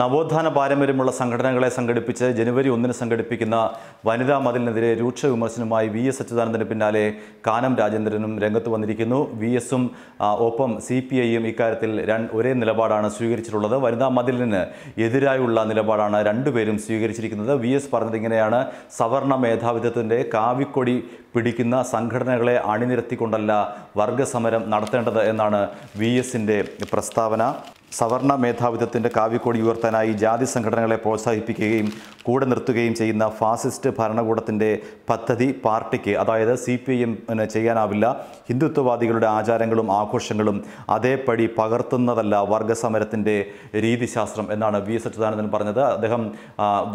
നവോത്ഥാന പാരമ്പര്യമുള്ള സംഘടനകളെ സംഘടിപ്പിച്ച് ജനുവരി ഒന്നിന് സംഘടിപ്പിക്കുന്ന വനിതാ മതിലിനെതിരെ രൂക്ഷ വിമർശനവുമായി വി എസ് അച്യുതാനന്ദന് പിന്നാലെ കാനം രാജേന്ദ്രനും രംഗത്ത് വന്നിരിക്കുന്നു വി എസും ഒപ്പം സി പി ഐയും ഇക്കാര്യത്തിൽ ഒരേ നിലപാടാണ് സ്വീകരിച്ചിട്ടുള്ളത് വനിതാ മതിലിന് എതിരായുള്ള നിലപാടാണ് രണ്ടുപേരും സ്വീകരിച്ചിരിക്കുന്നത് വി എസ് പറഞ്ഞത് ഇങ്ങനെയാണ് സവർണ മേധാവിത്വത്തിൻ്റെ കാവിക്കൊടി പിടിക്കുന്ന സംഘടനകളെ അണിനിരത്തിക്കൊണ്ടല്ല വർഗസമരം നടത്തേണ്ടത് എന്നാണ് വി എസിൻ്റെ പ്രസ്താവന സവർണ മേധാവിത്വത്തിൻ്റെ കാവ്യക്കോടി ഉയർത്താനായി ജാതി സംഘടനകളെ പ്രോത്സാഹിപ്പിക്കുകയും കൂടെ നിർത്തുകയും ചെയ്യുന്ന ഫാസിസ്റ്റ് ഭരണകൂടത്തിൻ്റെ പദ്ധതി പാർട്ടിക്ക് അതായത് സി പി എം ചെയ്യാനാവില്ല ഹിന്ദുത്വവാദികളുടെ ആചാരങ്ങളും ആഘോഷങ്ങളും അതേപടി പകർത്തുന്നതല്ല വർഗസമരത്തിൻ്റെ രീതിശാസ്ത്രം എന്നാണ് വി എസ് അച്യുതാനന്ദൻ പറഞ്ഞത് അദ്ദേഹം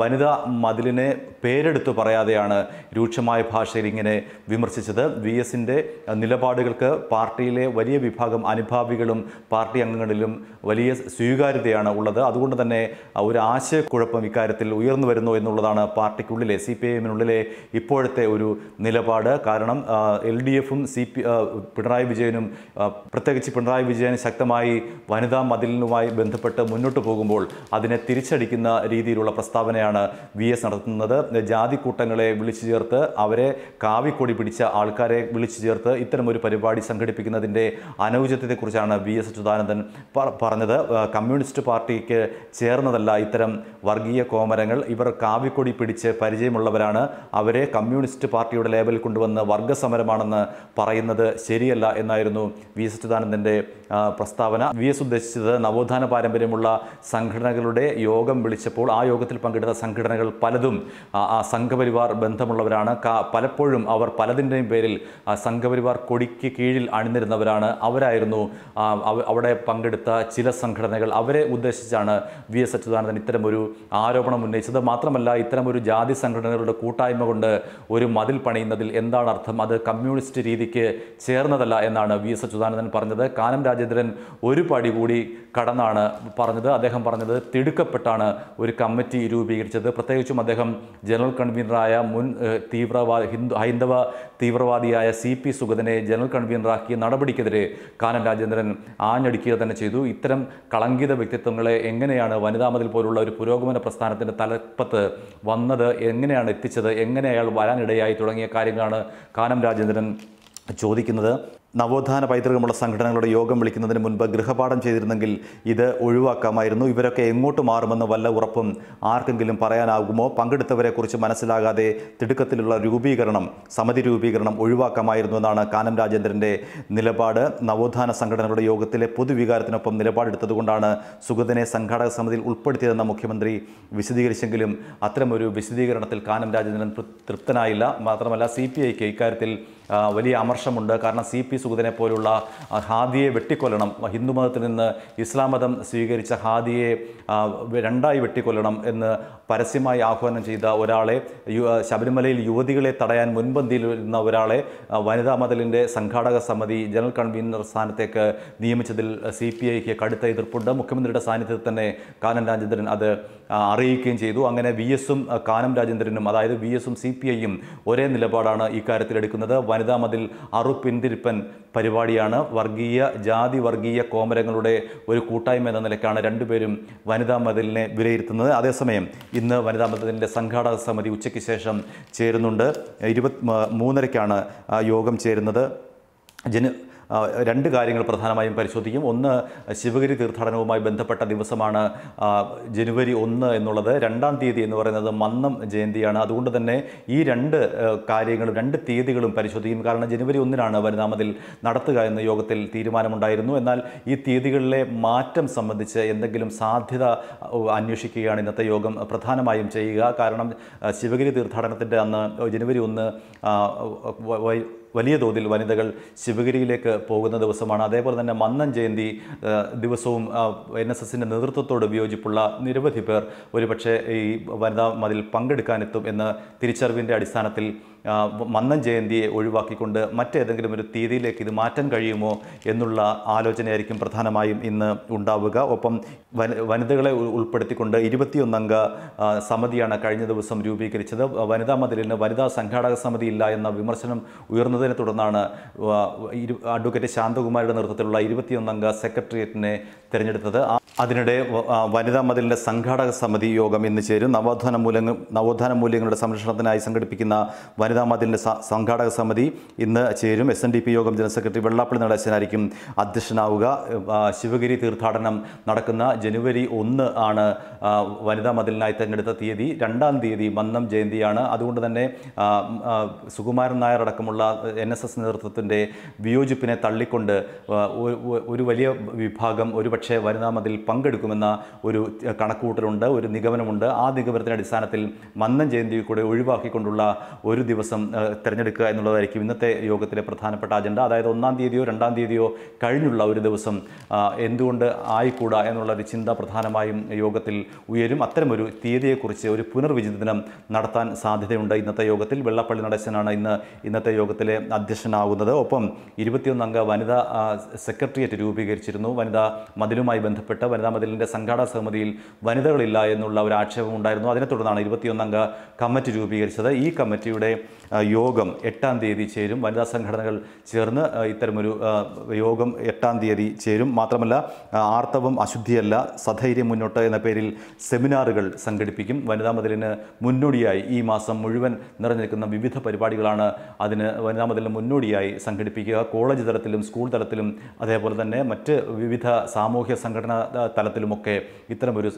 വനിതാ മതിലിനെ പേരെടുത്തു പറയാതെയാണ് രൂക്ഷമായ ഭാഷയിൽ ഇങ്ങനെ വിമർശിച്ചത് വി എസിൻ്റെ നിലപാടുകൾക്ക് പാർട്ടിയിലെ വലിയ വിഭാഗം അനുഭാവികളും പാർട്ടി അംഗങ്ങളിലും വലിയ വലിയ സ്വീകാര്യതയാണ് ഉള്ളത് അതുകൊണ്ട് തന്നെ ഒരു ആശയക്കുഴപ്പം ഇക്കാര്യത്തിൽ ഉയർന്നു വരുന്നു എന്നുള്ളതാണ് പാർട്ടിക്കുള്ളിലെ സി പി ഐഎമ്മിനുള്ളിലെ ഇപ്പോഴത്തെ ഒരു നിലപാട് കാരണം എൽ ഡി എഫും സി പി പിണറായി വിജയനും പ്രത്യേകിച്ച് പിണറായി വിജയൻ ശക്തമായി വനിതാ മതിലിനുമായി ബന്ധപ്പെട്ട് മുന്നോട്ട് പോകുമ്പോൾ അതിനെ തിരിച്ചടിക്കുന്ന രീതിയിലുള്ള പ്രസ്താവനയാണ് വി എസ് നടത്തുന്നത് ജാതിക്കൂട്ടങ്ങളെ വിളിച്ചു ചേർത്ത് അവരെ കാവിക്കൊടി പിടിച്ച ആൾക്കാരെ വിളിച്ചു ചേർത്ത് ഇത്തരമൊരു പരിപാടി സംഘടിപ്പിക്കുന്നതിൻ്റെ അനൗചിത്യത്തെക്കുറിച്ചാണ് വി എസ് അച്യുതാനന്ദൻ പറഞ്ഞത് കമ്മ്യൂണിസ്റ്റ് പാർട്ടിക്ക് ചേർന്നതല്ല ഇത്തരം വർഗീയ കോമരങ്ങൾ ഇവർ കാവിക്കൊടി പിടിച്ച് പരിചയമുള്ളവരാണ് അവരെ കമ്മ്യൂണിസ്റ്റ് പാർട്ടിയുടെ ലേബൽ കൊണ്ടുവന്ന് വർഗസമരമാണെന്ന് പറയുന്നത് ശരിയല്ല എന്നായിരുന്നു വി എസ് അച്യുതാനന്ദൻ്റെ പ്രസ്താവന വി എസ് ഉദ്ദേശിച്ചത് നവോത്ഥാന പാരമ്പര്യമുള്ള സംഘടനകളുടെ യോഗം വിളിച്ചപ്പോൾ ആ യോഗത്തിൽ പങ്കെടുത്ത സംഘടനകൾ പലതും ആ സംഘപരിവാർ ബന്ധമുള്ളവരാണ് പലപ്പോഴും അവർ പലതിൻ്റെയും പേരിൽ സംഘപരിവാർ കൊടിക്ക് കീഴിൽ അണിനിരുന്നവരാണ് അവരായിരുന്നു അവിടെ പങ്കെടുത്ത ചില സംഘടനകൾ അവരെ ഉദ്ദേശിച്ചാണ് വി എസ് അച്യുതാനന്ദൻ ഇത്തരമൊരു ആരോപണം ഉന്നയിച്ചത് മാത്രമല്ല ഇത്തരമൊരു ജാതി സംഘടനകളുടെ കൂട്ടായ്മ കൊണ്ട് ഒരു മതിൽ പണിയുന്നതിൽ എന്താണ് അർത്ഥം അത് കമ്മ്യൂണിസ്റ്റ് രീതിക്ക് ചേർന്നതല്ല എന്നാണ് വി എസ് അച്യുതാനന്ദൻ പറഞ്ഞത് കാനം രാജേന്ദ്രൻ ഒരു പടി കൂടി കടന്നാണ് പറഞ്ഞത് അദ്ദേഹം പറഞ്ഞത് തിടുക്കപ്പെട്ടാണ് ഒരു കമ്മിറ്റി രൂപീകരിച്ചത് പ്രത്യേകിച്ചും അദ്ദേഹം ജനറൽ കൺവീനറായ മുൻ തീവ്രവാദി ഹിന്ദു ഹൈന്ദവ തീവ്രവാദിയായ സി പി സുഗതനെ ജനറൽ കൺവീനറാക്കിയ നടപടിക്കെതിരെ കാനം രാജേന്ദ്രൻ ആഞ്ഞടിക്കുക തന്നെ ചെയ്തു ഇത്തരം കളങ്കിത വ്യക്തിത്വങ്ങളെ എങ്ങനെയാണ് വനിതാമതിൽ പോലുള്ള ഒരു പുരോഗമന പ്രസ്ഥാനത്തിൻ്റെ തലപ്പത്ത് വന്നത് എങ്ങനെയാണ് എത്തിച്ചത് എങ്ങനെ അയാൾ വരാനിടയായി തുടങ്ങിയ കാര്യങ്ങളാണ് കാനം രാജേന്ദ്രൻ ചോദിക്കുന്നത് നവോത്ഥാന പൈതൃകമുള്ള സംഘടനകളുടെ യോഗം വിളിക്കുന്നതിന് മുൻപ് ഗൃഹപാഠം ചെയ്തിരുന്നെങ്കിൽ ഇത് ഒഴിവാക്കാമായിരുന്നു ഇവരൊക്കെ എങ്ങോട്ട് മാറുമെന്ന് വല്ല ഉറപ്പും ആർക്കെങ്കിലും പറയാനാകുമോ പങ്കെടുത്തവരെക്കുറിച്ച് മനസ്സിലാകാതെ തിടുക്കത്തിലുള്ള രൂപീകരണം സമിതി രൂപീകരണം ഒഴിവാക്കാമായിരുന്നു എന്നാണ് കാനം രാജേന്ദ്രൻ്റെ നിലപാട് നവോത്ഥാന സംഘടനകളുടെ യോഗത്തിലെ പൊതുവികാരത്തിനൊപ്പം നിലപാടെടുത്തതുകൊണ്ടാണ് സുഗതനെ സംഘാടക സമിതിയിൽ ഉൾപ്പെടുത്തിയതെന്ന മുഖ്യമന്ത്രി വിശദീകരിച്ചെങ്കിലും അത്തരമൊരു വിശദീകരണത്തിൽ കാനം രാജേന്ദ്രൻ തൃപ്തനായില്ല മാത്രമല്ല സി പി ഐക്ക് ഇക്കാര്യത്തിൽ വലിയ അമർഷമുണ്ട് കാരണം സി പി സുഗതനെ പോലുള്ള ഹാദിയെ വെട്ടിക്കൊല്ലണം ഹിന്ദു മതത്തിൽ നിന്ന് ഇസ്ലാം മതം സ്വീകരിച്ച ഹാദിയെ രണ്ടായി വെട്ടിക്കൊല്ലണം എന്ന് പരസ്യമായി ആഹ്വാനം ചെയ്ത ഒരാളെ ശബരിമലയിൽ യുവതികളെ തടയാൻ മുൻപന്തിയിൽ വരുന്ന ഒരാളെ വനിതാ മതിലിൻ്റെ സംഘാടക സമിതി ജനറൽ കൺവീനർ സ്ഥാനത്തേക്ക് നിയമിച്ചതിൽ സി പി ഐക്ക് കടുത്ത എതിർപ്പുണ്ട് മുഖ്യമന്ത്രിയുടെ സാന്നിധ്യത്തിൽ തന്നെ കാനം രാജേന്ദ്രൻ അത് അറിയിക്കുകയും ചെയ്തു അങ്ങനെ വി എസും കാനം രാജേന്ദ്രനും അതായത് വി എസും സി പി ഐയും ഒരേ നിലപാടാണ് ഇക്കാര്യത്തിൽ എടുക്കുന്നത് വനിതാ മതിൽ അറു പിന്തിരിപ്പൻ പരിപാടിയാണ് വർഗീയ ജാതി വർഗീയ കോമരങ്ങളുടെ ഒരു കൂട്ടായ്മ എന്ന നിലയ്ക്കാണ് രണ്ടുപേരും വനിതാ മതിലിനെ വിലയിരുത്തുന്നത് അതേസമയം ഇന്ന് വനിതാ മതിലിൻ്റെ സംഘാടക സമിതി ഉച്ചയ്ക്ക് ശേഷം ചേരുന്നുണ്ട് ഇരുപത്തി മൂന്നരയ്ക്കാണ് യോഗം ചേരുന്നത് ജന രണ്ട് കാര്യങ്ങൾ പ്രധാനമായും പരിശോധിക്കും ഒന്ന് ശിവഗിരി തീർത്ഥാടനവുമായി ബന്ധപ്പെട്ട ദിവസമാണ് ജനുവരി ഒന്ന് എന്നുള്ളത് രണ്ടാം തീയതി എന്ന് പറയുന്നത് മന്നം ജയന്തിയാണ് അതുകൊണ്ട് തന്നെ ഈ രണ്ട് കാര്യങ്ങളും രണ്ട് തീയതികളും പരിശോധിക്കും കാരണം ജനുവരി ഒന്നിനാണ് വനിതാമതിൽ നടത്തുക എന്ന യോഗത്തിൽ തീരുമാനമുണ്ടായിരുന്നു എന്നാൽ ഈ തീയതികളിലെ മാറ്റം സംബന്ധിച്ച് എന്തെങ്കിലും സാധ്യത അന്വേഷിക്കുകയാണ് ഇന്നത്തെ യോഗം പ്രധാനമായും ചെയ്യുക കാരണം ശിവഗിരി തീർത്ഥാടനത്തിൻ്റെ അന്ന് ജനുവരി ഒന്ന് വലിയ തോതിൽ വനിതകൾ ശിവഗിരിയിലേക്ക് പോകുന്ന ദിവസമാണ് അതേപോലെ തന്നെ മന്നൻ ജയന്തി ദിവസവും എൻ എസ് എസിൻ്റെ നേതൃത്വത്തോട് വിയോജിപ്പുള്ള നിരവധി പേർ ഒരുപക്ഷെ ഈ വനിതാ മതിൽ പങ്കെടുക്കാനെത്തും എന്ന തിരിച്ചറിവിൻ്റെ അടിസ്ഥാനത്തിൽ മന്നം ജയന്തിയെ ഒഴിവാക്കിക്കൊണ്ട് മറ്റേതെങ്കിലും ഒരു തീയതിയിലേക്ക് ഇത് മാറ്റാൻ കഴിയുമോ എന്നുള്ള ആലോചനയായിരിക്കും പ്രധാനമായും ഇന്ന് ഉണ്ടാവുക ഒപ്പം വനിതകളെ ഉൾപ്പെടുത്തിക്കൊണ്ട് ഇരുപത്തിയൊന്നംഗ സമിതിയാണ് കഴിഞ്ഞ ദിവസം രൂപീകരിച്ചത് വനിതാ മതിലിന് വനിതാ സംഘാടക സമിതി ഇല്ല എന്ന വിമർശനം ഉയർന്നതിനെ തുടർന്നാണ് അഡ്വക്കേറ്റ് ശാന്തകുമാരുടെ നേതൃത്വത്തിലുള്ള ഇരുപത്തിയൊന്നംഗ സെക്രട്ടേറിയറ്റിനെ തിരഞ്ഞെടുത്തത് അതിനിടെ വനിതാ മതിലിൻ്റെ സംഘാടക സമിതി യോഗം ഇന്ന് ചേരും നവോത്ഥാന മൂല്യങ്ങൾ നവോത്ഥാന മൂല്യങ്ങളുടെ സംരക്ഷണത്തിനായി സംഘടിപ്പിക്കുന്ന വനിതാ മതിലിൻ്റെ സംഘാടക സമിതി ഇന്ന് ചേരും എസ് എൻ ഡി പി യോഗം ജനറൽ സെക്രട്ടറി വെള്ളാപ്പള്ളി നടേശനായിരിക്കും അധ്യക്ഷനാവുക ശിവഗിരി തീർത്ഥാടനം നടക്കുന്ന ജനുവരി ഒന്ന് ആണ് വനിതാ മതിലിനായി തിരഞ്ഞെടുത്ത തീയതി രണ്ടാം തീയതി മന്നം ജയന്തിയാണ് അതുകൊണ്ട് തന്നെ സുകുമാരൻ നായർ അടക്കമുള്ള എൻ എസ് എസ് നേതൃത്വത്തിൻ്റെ വിയോജിപ്പിനെ തള്ളിക്കൊണ്ട് ഒരു വലിയ വിഭാഗം ഒരു ഒരുപക്ഷെ മതിൽ പങ്കെടുക്കുമെന്ന ഒരു കണക്കൂട്ടലുണ്ട് ഒരു നിഗമനമുണ്ട് ആ നിഗമനത്തിൻ്റെ അടിസ്ഥാനത്തിൽ മന്നം ജയന്തി കൂടെ ഒഴിവാക്കിക്കൊണ്ടുള്ള ഒരു ദിവസം തിരഞ്ഞെടുക്കുക എന്നുള്ളതായിരിക്കും ഇന്നത്തെ യോഗത്തിലെ പ്രധാനപ്പെട്ട അജണ്ട അതായത് ഒന്നാം തീയതിയോ രണ്ടാം തീയതിയോ കഴിഞ്ഞുള്ള ഒരു ദിവസം എന്തുകൊണ്ട് ആയിക്കൂടാ ഒരു ചിന്ത പ്രധാനമായും യോഗത്തിൽ ഉയരും അത്തരമൊരു തീയതിയെക്കുറിച്ച് ഒരു പുനർവിചിന്തനം നടത്താൻ സാധ്യതയുണ്ട് ഇന്നത്തെ യോഗത്തിൽ വെള്ളപ്പള്ളി നടേശനാണ് ഇന്ന് ഇന്നത്തെ യോഗത്തിലെ അധ്യക്ഷനാകുന്നത് ഒപ്പം ഇരുപത്തിയൊന്നംഗ വനിതാ സെക്രട്ടേറിയറ്റ് രൂപീകരിച്ചിരുന്നു വനിതാ മതിലുമായി ബന്ധപ്പെട്ട് വനിതാ മതിലിൻ്റെ സംഘാടക സമിതിയിൽ വനിതകളില്ല എന്നുള്ള ഒരു ആക്ഷേപം ഉണ്ടായിരുന്നു അതിനെ തുടർന്നാണ് ഇരുപത്തിയൊന്നംഗ കമ്മിറ്റി രൂപീകരിച്ചത് ഈ കമ്മിറ്റിയുടെ യോഗം എട്ടാം തീയതി ചേരും വനിതാ സംഘടനകൾ ചേർന്ന് ഇത്തരമൊരു യോഗം എട്ടാം തീയതി ചേരും മാത്രമല്ല ആർത്തവം അശുദ്ധിയല്ല സധൈര്യം മുന്നോട്ട് എന്ന പേരിൽ സെമിനാറുകൾ സംഘടിപ്പിക്കും വനിതാ മതിലിന് മുന്നോടിയായി ഈ മാസം മുഴുവൻ നിറഞ്ഞു നിൽക്കുന്ന വിവിധ പരിപാടികളാണ് അതിന് വനിതാ മതിലിന് മുന്നോടിയായി സംഘടിപ്പിക്കുക കോളേജ് തലത്തിലും സ്കൂൾ തലത്തിലും അതേപോലെ തന്നെ മറ്റ് വിവിധ സാമൂഹിക സാമൂഹ്യ സംഘടനാ തലത്തിലുമൊക്കെ ഇത്തരമൊരു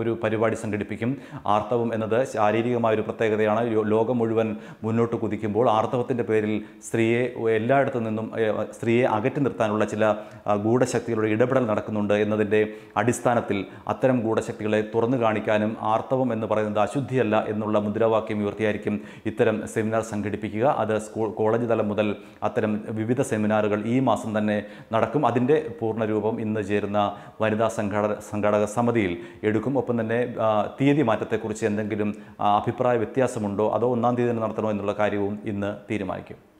ഒരു പരിപാടി സംഘടിപ്പിക്കും ആർത്തവം എന്നത് ശാരീരികമായൊരു പ്രത്യേകതയാണ് ലോകം മുഴുവൻ മുന്നോട്ട് കുതിക്കുമ്പോൾ ആർത്തവത്തിൻ്റെ പേരിൽ സ്ത്രീയെ എല്ലായിടത്തു നിന്നും സ്ത്രീയെ അകറ്റി നിർത്താനുള്ള ചില ഗൂഢശക്തികളുടെ ഇടപെടൽ നടക്കുന്നുണ്ട് എന്നതിൻ്റെ അടിസ്ഥാനത്തിൽ അത്തരം ഗൂഢശക്തികളെ തുറന്നു കാണിക്കാനും ആർത്തവം എന്ന് പറയുന്നത് അശുദ്ധിയല്ല എന്നുള്ള മുദ്രാവാക്യം ഉയർത്തിയായിരിക്കും ഇത്തരം സെമിനാർ സംഘടിപ്പിക്കുക അത് സ്കൂൾ കോളേജ് തലം മുതൽ അത്തരം വിവിധ സെമിനാറുകൾ ഈ മാസം തന്നെ നടക്കും അതിൻ്റെ പൂർണ്ണരൂപം ഇന്ന് ചേരുന്നു ചേരുന്ന വനിതാ സംഘട സംഘാടക സമിതിയിൽ എടുക്കും ഒപ്പം തന്നെ തീയതി മാറ്റത്തെക്കുറിച്ച് എന്തെങ്കിലും അഭിപ്രായ വ്യത്യാസമുണ്ടോ അതോ ഒന്നാം തീയതി നടത്തണോ എന്നുള്ള കാര്യവും ഇന്ന് തീരുമാനിക്കും